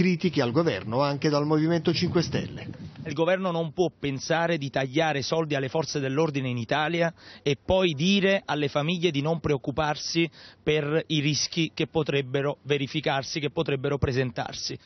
critiche al governo anche dal Movimento 5 Stelle. Il governo non può pensare di tagliare soldi alle forze dell'ordine in Italia e poi dire alle famiglie di non preoccuparsi per i rischi che potrebbero verificarsi, che potrebbero presentarsi.